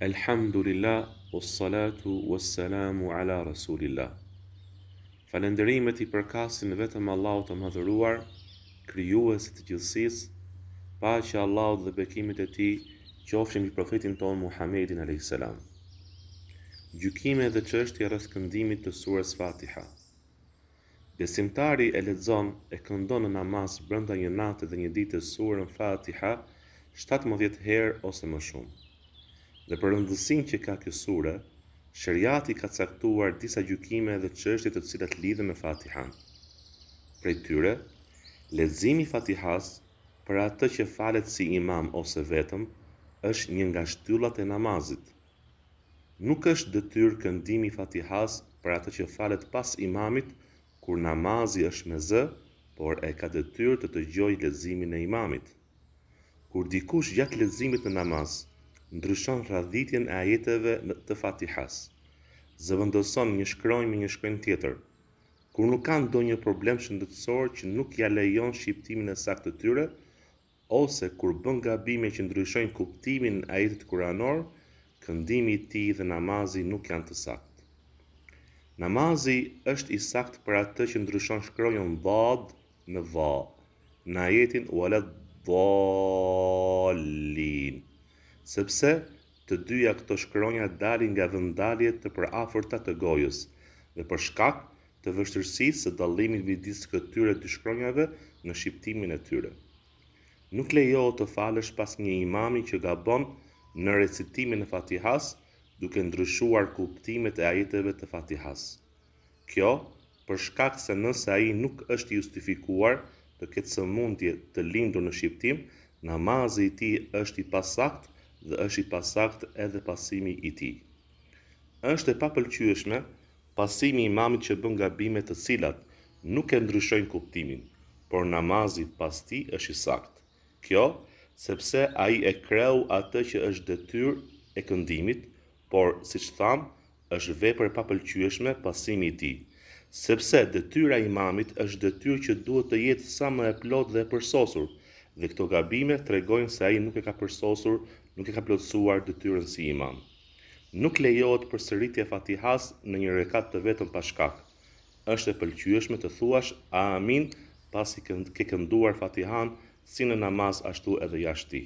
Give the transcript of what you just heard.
Elhamdulillah, os salatu was salamu ala rasulillah. Falënderimet i përkasin vetëm Allahut të Madhëruar, krijuesit të gjithësisë, paqja që Allahut dhe bekimet e tij qofshin i profetin ton Muhammedin alayhis salam. dhe çështje rreth të surës Fatiha. Besimtari e lexon e këndon në namaz brenda një nate dhe një dite surën Fatiha 17 herë ose më shumë dhe për rëndësin që ka kjo sure, shëriati ka caktuar disa gjukime dhe qështit të cilat lidhe me Fatihan. Prej tyre, ledzimi Fatihas për atë që falet si imam ose vetëm, është një nga shtyllat e namazit. Nuk është dëtyr këndimi Fatihas për atë që falet pas imamit, kur namazi është me zë, por e ka dëtyr të të gjoj ledzimin e imamit. Kur dikush gjatë ledzimit në namazë, ndryshon radhitjen e ajeteve të fatihas, zëvëndëson një shkronjë me një shkronjë tjetër, kur nuk kanë do një problem shëndëtësor që nuk ja lejon shqiptimin e sakt të tyre, ose kur bën gabime që ndryshojnë kuptimin e ajetit kuranor, këndimi i tij dhe namazi nuk janë të sakt. Namazi është i sakt për atë që ndryshon shkronjën dhad në va, në ajetin u alet sepse të dyja këto shkronja dalin nga vendalje të përafërta të gojës dhe për shkak të vështërsisë së dallimit midis këtyre dy shkronjave në shqiptimin e tyre. Nuk lejohet të falësh pas një imami që gabon në recitimin e Fatihas, duke ndryshuar kuptimet e ajeteve të Fatihas. Kjo për shkak se nëse ai nuk është i justifikuar të ketë sëmundje të lindur në shqiptim, namazi i ti tij është i pasaktë dhe është i pasakt edhe pasimi i ti. është e papëlqyëshme pasimi i mamit që bën nga bimet të cilat, nuk e ndryshojnë kuptimin, por namazit pas ti është i sakt. Kjo, sepse i e kreu atë që është detyr e këndimit, por, si që thamë, është vepër e papëlqyëshme pasimi i ti. Sepse detyra i mamit është detyr që duhet të jetë sa më e plot dhe përsosur, dhe këto gabime tregojnë se ai nuk e ka përsosur, nuk e ka plotësuar detyrën si imam. Nuk lejohet përsëritje sëritje Fatihas në një rekat të vetëm pa shkak. Është e pëlqyeshme të thuash amin pasi ke kënduar Fatihan si në namaz ashtu edhe jashtë.